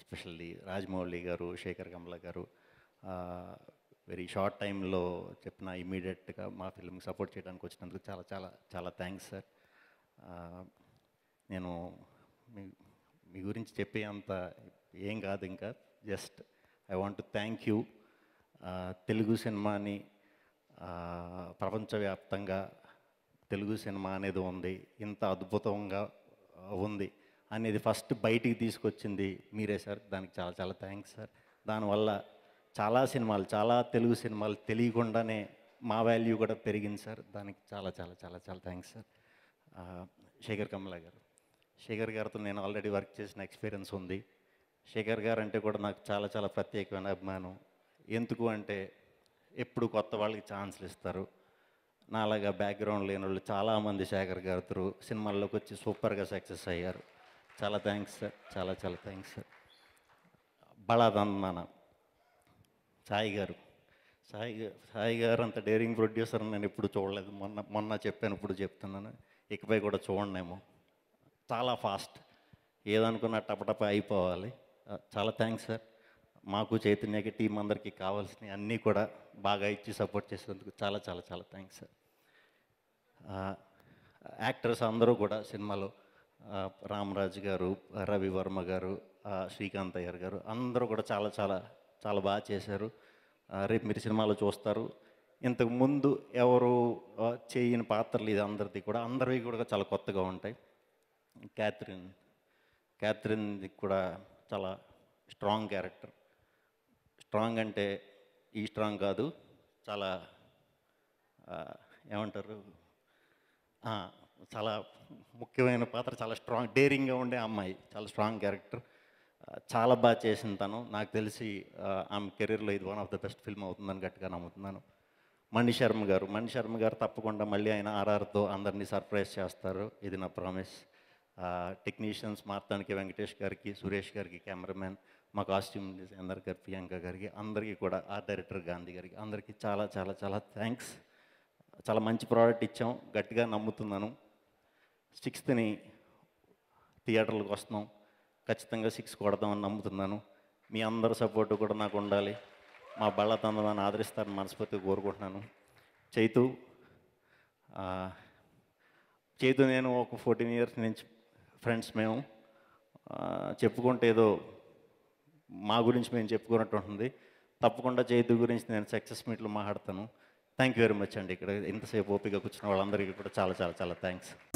especially Rajamouli గారు శేఖర్ కమల గారు very short టైంలో చెప్పిన ఇమీడియట్గా మా ఫిల్మ్కి సపోర్ట్ చేయడానికి వచ్చినందుకు చాలా చాలా చాలా థ్యాంక్స్ సార్ నేను మీ మీ గురించి చెప్పే అంత ఏం కాదు ఇంకా just I want to thank you Telugu సినిమాని ప్రపంచవ్యాప్తంగా తెలుగు సినిమా అనేది ఉంది ఇంత అద్భుతంగా ఉంది అనేది ఫస్ట్ బయటికి తీసుకొచ్చింది మీరే సార్ దానికి చాలా చాలా థ్యాంక్స్ సార్ దానివల్ల చాలా సినిమాలు చాలా తెలుగు సినిమాలు తెలియకుండానే మా వాల్యూ కూడా పెరిగింది సార్ దానికి చాలా చాలా చాలా చాలా థ్యాంక్స్ సార్ శేఖర్ కమలా గారు శేఖర్ గారితో నేను ఆల్రెడీ వర్క్ చేసిన ఎక్స్పీరియన్స్ ఉంది శేఖర్ గారు అంటే కూడా నాకు చాలా చాలా ప్రత్యేకమైన అభిమానం ఎందుకు అంటే ఎప్పుడు కొత్త వాళ్ళకి ఛాన్స్లు ఇస్తారు నాలాగా బ్యాక్గ్రౌండ్ లేని వాళ్ళు చాలామంది శేఖర్ గారు సినిమాల్లోకి వచ్చి సూపర్గా సక్సెస్ అయ్యారు చాలా థ్యాంక్స్ సార్ చాలా చాలా థ్యాంక్స్ సార్ బళాదన్నాన సాయి గారు సాయి సాయి గారు అంత డేరింగ్ ప్రొడ్యూసర్ నేను ఎప్పుడు చూడలేదు మొన్న మొన్న చెప్పాను ఇప్పుడు చెప్తున్నాను ఇకపై కూడా చూడనేమో చాలా ఫాస్ట్ ఏదనుకున్న టపటప అయిపోవాలి చాలా థ్యాంక్స్ సార్ మాకు చైతన్యకి టీం అందరికీ కావాల్సినవి అన్నీ కూడా బాగా ఇచ్చి సపోర్ట్ చేసినందుకు చాలా చాలా చాలా థ్యాంక్స్ సార్ యాక్టర్స్ అందరూ కూడా సినిమాలో రామరాజు గారు రవివర్మ గారు శ్రీకాంత్ అయ్యర్ గారు అందరూ కూడా చాలా చాలా చాలా బాగా చేశారు రేపు మీరు సినిమాలో చూస్తారు ఇంతకు ముందు ఎవరు చేయని పాత్రలు ఇది అందరిది కూడా అందరివి కూడా చాలా కొత్తగా ఉంటాయి క్యాథరిన్ క్యాథరిన్ది కూడా చాలా స్ట్రాంగ్ క్యారెక్టర్ స్ట్రాంగ్ అంటే ఈ స్ట్రాంగ్ కాదు చాలా ఏమంటారు చాలా ముఖ్యమైన పాత్ర చాలా స్ట్రాంగ్ డేరింగ్గా ఉండే అమ్మాయి చాలా స్ట్రాంగ్ క్యారెక్టర్ చాలా బాగా చేసిన తను నాకు తెలిసి ఆమె కెరీర్లో ఇది one of the best film అవుతుందని గట్టిగా నమ్ముతున్నాను మణి శర్మ గారు మణి శర్మ గారు తప్పకుండా మళ్ళీ ఆయన ఆర్ఆర్తో అందరినీ సర్ప్రైజ్ చేస్తారు ఇది నా ప్రామిస్ టెక్నీషియన్స్ మార్తానికి వెంకటేష్ గారికి సురేష్ గారికి కెమెరామెన్ మా కాస్ట్యూమ్ డిజైనర్ గారు ప్రియాంక గారికి అందరికీ కూడా ఆర్ట్ డైరెక్టర్ గాంధీ గారికి అందరికీ చాలా చాలా చాలా థ్యాంక్స్ చాలా మంచి ప్రోడక్ట్ ఇచ్చాం గట్టిగా నమ్ముతున్నాను సిక్స్త్ని థియేటర్లకు వస్తున్నాం ఖచ్చితంగా సిక్స్ కొడదామని నమ్ముతున్నాను మీ అందరి సపోర్ట్ కూడా నాకు ఉండాలి మా బళ్ళ తందనాన్ని ఆదరిస్తారని మనస్ఫూర్తిగా కోరుకుంటున్నాను చైతు చైతు నేను ఒక ఫోర్టీన్ ఇయర్స్ నుంచి ఫ్రెండ్స్ మేము చెప్పుకుంటే ఏదో మా గురించి మేము చెప్పుకున్నట్టు ఉంటుంది తప్పకుండా చైతు గురించి నేను సక్సెస్ మీట్లు మాట్లాడతాను థ్యాంక్ యూ వెరీ మచ్ అండి ఇక్కడ ఇంతసేపు ఓపిక కూర్చున్న వాళ్ళందరికీ కూడా చాలా చాలా చాలా థ్యాంక్స్